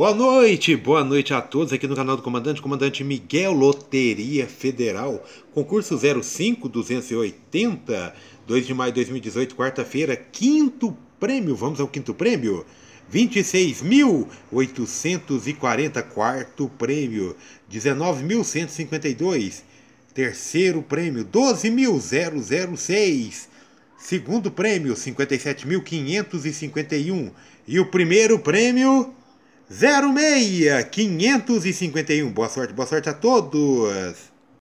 Boa noite, boa noite a todos aqui no canal do Comandante, Comandante Miguel Loteria Federal, concurso 05280, 2 de maio de 2018, quarta-feira, quinto prêmio, vamos ao quinto prêmio? 26.840, quarto prêmio, 19.152, terceiro prêmio, 12.006, segundo prêmio, 57.551, e o primeiro prêmio... 06 551. Boa sorte, boa sorte a todos.